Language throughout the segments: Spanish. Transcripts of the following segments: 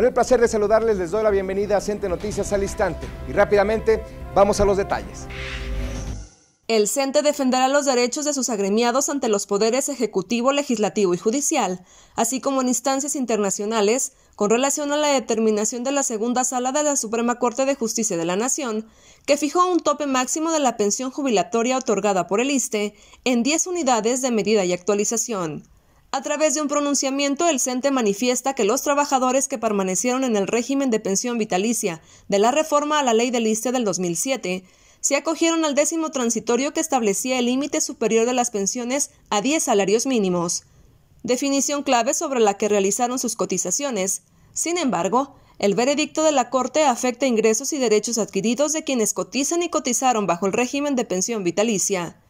Con el placer de saludarles, les doy la bienvenida a Cente Noticias al instante y rápidamente vamos a los detalles. El CENTE defenderá los derechos de sus agremiados ante los poderes ejecutivo, legislativo y judicial, así como en instancias internacionales, con relación a la determinación de la segunda sala de la Suprema Corte de Justicia de la Nación, que fijó un tope máximo de la pensión jubilatoria otorgada por el ISTE en 10 unidades de medida y actualización. A través de un pronunciamiento, el CENTE manifiesta que los trabajadores que permanecieron en el régimen de pensión vitalicia de la reforma a la ley de lista del 2007 se acogieron al décimo transitorio que establecía el límite superior de las pensiones a 10 salarios mínimos, definición clave sobre la que realizaron sus cotizaciones. Sin embargo, el veredicto de la Corte afecta ingresos y derechos adquiridos de quienes cotizan y cotizaron bajo el régimen de pensión vitalicia.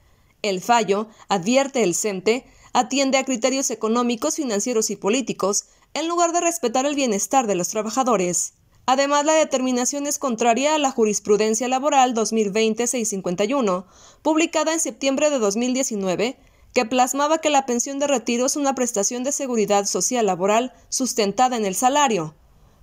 El fallo, advierte el CENTE, atiende a criterios económicos, financieros y políticos, en lugar de respetar el bienestar de los trabajadores. Además, la determinación es contraria a la jurisprudencia laboral 2020-651, publicada en septiembre de 2019, que plasmaba que la pensión de retiro es una prestación de seguridad social laboral sustentada en el salario,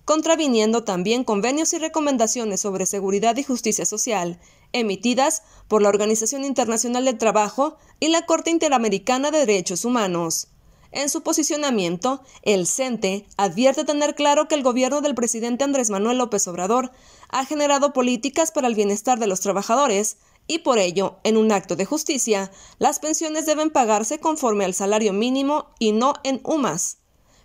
contraviniendo también convenios y recomendaciones sobre seguridad y justicia social emitidas por la Organización Internacional del Trabajo y la Corte Interamericana de Derechos Humanos. En su posicionamiento, el CENTE advierte tener claro que el gobierno del presidente Andrés Manuel López Obrador ha generado políticas para el bienestar de los trabajadores y por ello, en un acto de justicia, las pensiones deben pagarse conforme al salario mínimo y no en UMAS.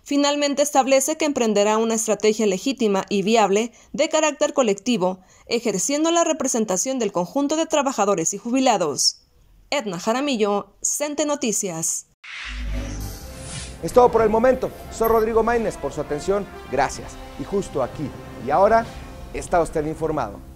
Finalmente establece que emprenderá una estrategia legítima y viable de carácter colectivo, ejerciendo la representación del conjunto de trabajadores y jubilados. Edna Jaramillo, Cente Noticias. Es todo por el momento. Soy Rodrigo Maínez por su atención. Gracias. Y justo aquí y ahora está usted informado.